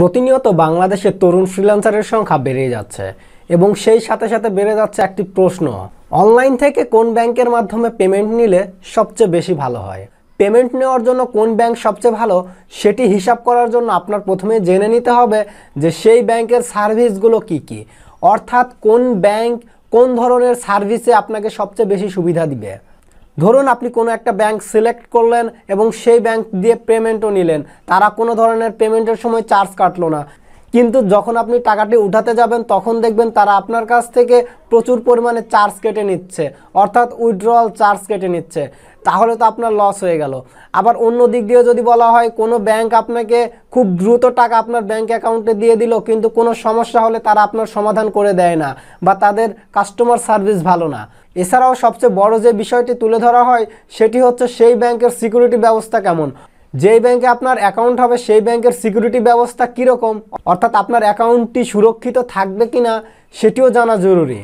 প্রতিনিয়ত বাংলাদেশে তরুণ ফ্রিল্যান্সারের সংখ্যা বেড়ে যাচ্ছে এবং সেই সাথে সাথে বেড়ে যাচ্ছে একটি প্রশ্ন অনলাইন থেকে কোন ব্যাংকের মাধ্যমে পেমেন্ট নিলে সবচেয়ে বেশি ভালো হয় পেমেন্ট নেওয়ার জন্য কোন ব্যাংক সবচেয়ে ভালো সেটি হিসাব করার জন্য আপনার প্রথমে জেনে নিতে হবে যে সেই ব্যাংকের সার্ভিসগুলো কি কি অর্থাৎ কোন ব্যাংক কোন ধরনের সার্ভিসে আপনাকে সবচেয়ে বেশি সুবিধা দিবে ধরুন আপনি কোনো একটা ব্যাংক সিলেক্ট করলেন এবং সেই ব্যাংক দিয়ে পেমেন্টও নিলেন তারা কোনো ধরনের পেমেন্টের সময় চার্জ কাটলো না কিন্তু যখন আপনি টাকাটি উঠাতে যাবেন তখন দেখবেন তারা আপনার কাছ থেকে প্রচুর পরিমাণে চার্জ কেটে নিচ্ছে অর্থাৎ উইড্রল চার্জ কেটে নিচ্ছে তাহলে তো আপনার লস হয়ে গেল আবার অন্য দিক দিয়ে যদি বলা হয় কোনো ব্যাংক আপনাকে খুব দ্রুত টাকা আপনার ব্যাংক অ্যাকাউন্টে দিয়ে দিল কিন্তু কোনো সমস্যা হলে তারা আপনার সমাধান করে দেয় না বা তাদের কাস্টমার সার্ভিস ভালো না এছাড়াও সবচেয়ে বড় যে বিষয়টি তুলে ধরা হয় সেটি হচ্ছে সেই ব্যাংকের সিকিউরিটি ব্যবস্থা কেমন যেই ব্যাংকে আপনার অ্যাকাউন্ট হবে সেই ব্যাংকের সিকিউরিটি ব্যবস্থা কীরকম অর্থাৎ আপনার অ্যাকাউন্টটি সুরক্ষিত থাকবে কি না সেটিও জানা জরুরি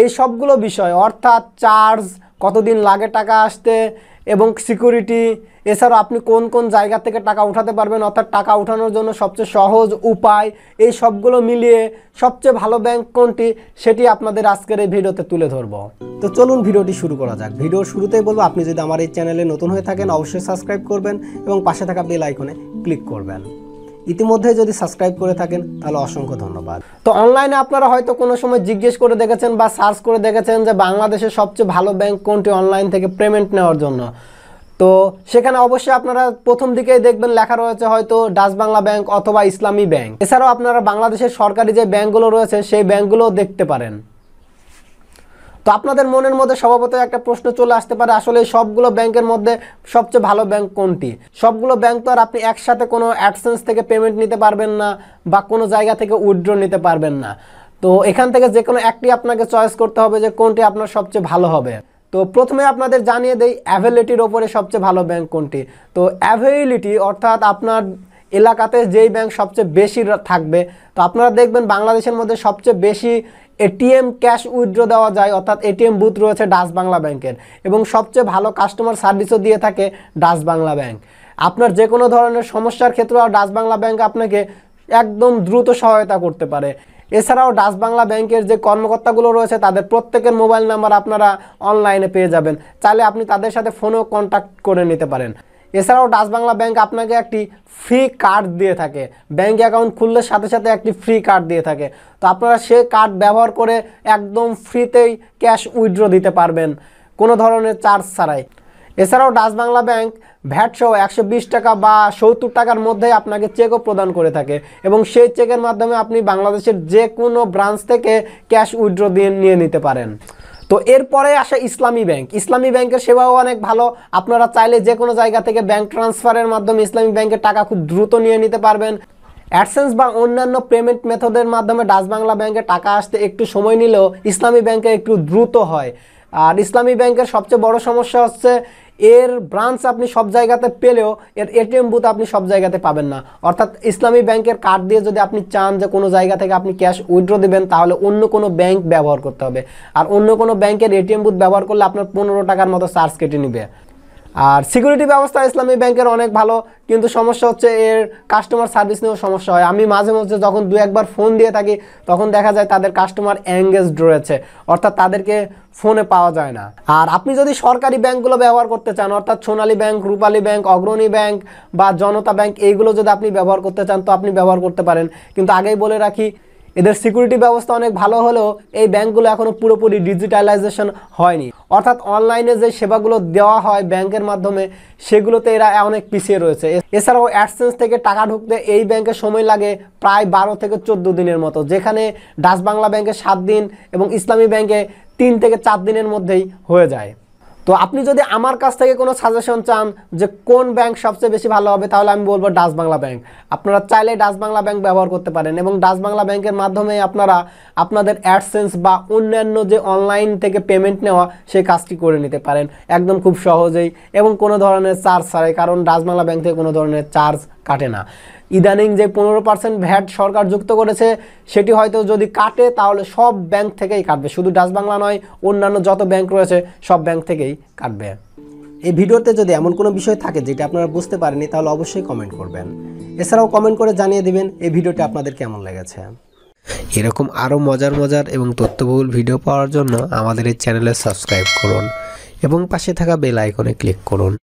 এই সবগুলো বিষয় অর্থাৎ চার্জ কতদিন লাগে টাকা আসতে এবং সিকিউরিটি এছাড়া আপনি কোন কোন জায়গা থেকে টাকা উঠাতে পারবেন অর্থাৎ টাকা উঠানোর জন্য সবচেয়ে সহজ উপায় এই সবগুলো মিলিয়ে সবচেয়ে ভালো ব্যাংক কোনটি সেটি আপনাদের আজকের এই ভিডিওতে তুলে ধরব তো চলুন ভিডিওটি শুরু করা যাক ভিডিও শুরুতেই বলবো আপনি যদি আমার এই চ্যানেলে নতুন হয়ে থাকেন অবশ্যই সাবস্ক্রাইব করবেন এবং পাশে থাকা বেল আইকনে ক্লিক করবেন ইতিমধ্যে যদি সাবস্ক্রাইব করে থাকেন তাহলে অসংখ্য ধন্যবাদ তো অনলাইনে আপনারা হয়তো কোনো সময় জিজ্ঞেস করে দেখেছেন বা সার্চ করে দেখেছেন যে বাংলাদেশের সবচেয়ে ভালো ব্যাংক কোনটি অনলাইন থেকে পেমেন্ট নেওয়ার জন্য তো সেখানে অবশ্যই আপনারা প্রথম দিকেই দেখবেন লেখা রয়েছে হয়তো ডাচ বাংলা ব্যাংক অথবা ইসলামী ব্যাংক এছাড়াও আপনারা বাংলাদেশের সরকারি যে ব্যাংকগুলো রয়েছে সেই ব্যাংকগুলোও দেখতে পারেন তো আপনাদের মনের মধ্যে স্বভাবত একটা প্রশ্ন চলে আসতে পারে আসলে সবগুলো ব্যাংকের মধ্যে সবচেয়ে ভালো ব্যাংক কোনটি সবগুলো ব্যাংক তো আর আপনি একসাথে কোনো অ্যাডসেন্স থেকে পেমেন্ট নিতে পারবেন না বা কোনো জায়গা থেকে উইড্র নিতে পারবেন না তো এখান থেকে যে কোনো একটি আপনাকে চয়েস করতে হবে যে কোনটি আপনার সবচেয়ে ভালো হবে তো প্রথমে আপনাদের জানিয়ে দেই অ্যাভেলিটির ওপরে সবচেয়ে ভালো ব্যাংক কোনটি তো অ্যাভেলিটি অর্থাৎ আপনার এলাকাতে যেই ব্যাংক সবচেয়ে বেশি থাকবে তো আপনারা দেখবেন বাংলাদেশের মধ্যে সবচেয়ে বেশি এটিএম ক্যাশ উইথড্র দেওয়া যায় অর্থাৎ এটিএম বুথ রয়েছে ডাচ বাংলা ব্যাংকের এবং সবচেয়ে ভালো কাস্টমার সার্ভিসও দিয়ে থাকে ডাচ বাংলা ব্যাংক আপনার যে কোনো ধরনের সমস্যার ক্ষেত্রেও ডাচ বাংলা ব্যাংক আপনাকে একদম দ্রুত সহায়তা করতে পারে এছাড়াও ডাচ বাংলা ব্যাংকের যে কর্মকর্তাগুলো রয়েছে তাদের প্রত্যেকের মোবাইল নাম্বার আপনারা অনলাইনে পেয়ে যাবেন চাইলে আপনি তাদের সাথে ফোনও কন্ট্যাক্ট করে নিতে পারেন এছাড়াও ডাচ বাংলা ব্যাংক আপনাকে একটি ফ্রি কার্ড দিয়ে থাকে ব্যাংক অ্যাকাউন্ট খুললে সাথে সাথে একটি ফ্রি কার্ড দিয়ে থাকে তো আপনারা সে কার্ড ব্যবহার করে একদম ফ্রিতেই ক্যাশ উইথড্র দিতে পারবেন কোনো ধরনের চার্জ ছাড়াই এছাড়াও ডাচ বাংলা ব্যাংক ভ্যাট সহ একশো টাকা বা সত্তর টাকার মধ্যে আপনাকে চেকও প্রদান করে থাকে এবং সেই চেকের মাধ্যমে আপনি বাংলাদেশের যে কোনো ব্রাঞ্চ থেকে ক্যাশ উইথড্র দিয়ে নিয়ে নিতে পারেন তো এরপরে আসে ইসলামী ব্যাংক ইসলামী ব্যাংকের সেবাও অনেক ভালো আপনারা চাইলে যে কোনো জায়গা থেকে ব্যাংক ট্রান্সফারের মাধ্যমে ইসলামী ব্যাংকের টাকা খুব দ্রুত নিয়ে নিতে পারবেন অ্যাডসেন্স বা অন্যান্য পেমেন্ট মেথডের মাধ্যমে ডাচ বাংলা ব্যাংকে টাকা আসতে একটু সময় নিলেও ইসলামী ব্যাংকে একটু দ্রুত হয় আর ইসলামী ব্যাংকের সবচেয়ে বড় সমস্যা হচ্ছে এর ব্রাঞ্চ আপনি সব জায়গাতে পেলেও এর এটিএম বুথ আপনি সব জায়গাতে পাবেন না অর্থাৎ ইসলামী ব্যাংকের কার্ড দিয়ে যদি আপনি চান যে কোনো জায়গা থেকে আপনি ক্যাশ উইথড্র দেবেন তাহলে অন্য কোনো ব্যাংক ব্যবহার করতে হবে আর অন্য কোনো ব্যাংকের এটিএম বুথ ব্যবহার করলে আপনার পনেরো টাকার মতো চার্জ কেটে নেবে আর সিকিউরিটি ব্যবস্থা ইসলামী ব্যাংকের অনেক ভালো কিন্তু সমস্যা হচ্ছে এর কাস্টমার সার্ভিস নিয়েও সমস্যা হয় আমি মাঝে মাঝে যখন দু একবার ফোন দিয়ে থাকি তখন দেখা যায় তাদের কাস্টমার অ্যাঙ্গেজড রয়েছে অর্থাৎ তাদেরকে ফোনে পাওয়া যায় না আর আপনি যদি সরকারি ব্যাংকগুলো ব্যবহার করতে চান অর্থাৎ Sonali Bank Rupali Bank Agrani Bank বা জনতা ব্যাংক এইগুলো যদি আপনি ব্যবহার করতে চান তো আপনি ব্যবহার করতে পারেন কিন্তু আগেই বলে রাখি এদের সিকিউরিটি ব্যবস্থা অনেক ভালো হলেও এই ব্যাংকগুলো এখনও পুরোপুরি ডিজিটালাইজেশন হয়নি অর্থাৎ অনলাইনে যে সেবাগুলো দেওয়া হয় ব্যাংকের মাধ্যমে সেগুলোতে এরা অনেক পিছিয়ে রয়েছে এছাড়াও অ্যাডসেন্স থেকে টাকা ঢুকতে এই ব্যাংকে সময় লাগে প্রায় বারো থেকে চোদ্দো দিনের মতো যেখানে ডাচ বাংলা ব্যাংকে সাত দিন এবং ইসলামী ব্যাংকে তিন থেকে চার দিনের মধ্যেই হয়ে যায় তো আপনি যদি আমার কাছ থেকে কোনো সাজেশন চান যে কোন ব্যাংক সবচেয়ে বেশি ভালো হবে তাহলে আমি বলবো ডাচ বাংলা ব্যাংক আপনারা চাইলে ডাচ বাংলা ব্যাংক ব্যবহার করতে পারেন এবং ডাচ বাংলা ব্যাংকের মাধ্যমে আপনারা আপনাদের অ্যাডসেন্স বা অন্যান্য যে অনলাইন থেকে পেমেন্ট নেওয়া সেই কাজটি করে নিতে পারেন একদম খুব সহজেই এবং কোনো ধরনের চার্জ ছাড়াই কারণ ডাচ বাংলা ব্যাংক থেকে কোনো ধরনের চার্জ কাটে না ইদানিং যে পনেরো পার্সেন্ট ভ্যাট সরকার যুক্ত করেছে সেটি হয়তো যদি কাটে তাহলে সব ব্যাংক থেকেই কাটবে শুধু ডাচ বাংলা নয় অন্যান্য যত ব্যাংক রয়েছে সব ব্যাংক থেকেই কাটবে এই ভিডিওতে যদি এমন কোনো বিষয় থাকে যেটা আপনারা বুঝতে পারেনি তাহলে অবশ্যই কমেন্ট করবেন এছাড়াও কমেন্ট করে জানিয়ে দেবেন এই ভিডিওটি আপনাদের কেমন লেগেছে এরকম আরও মজার মজার এবং তথ্যবহুল ভিডিও পাওয়ার জন্য আমাদের এই চ্যানেলে সাবস্ক্রাইব করুন এবং পাশে থাকা বেল আইকনে ক্লিক করুন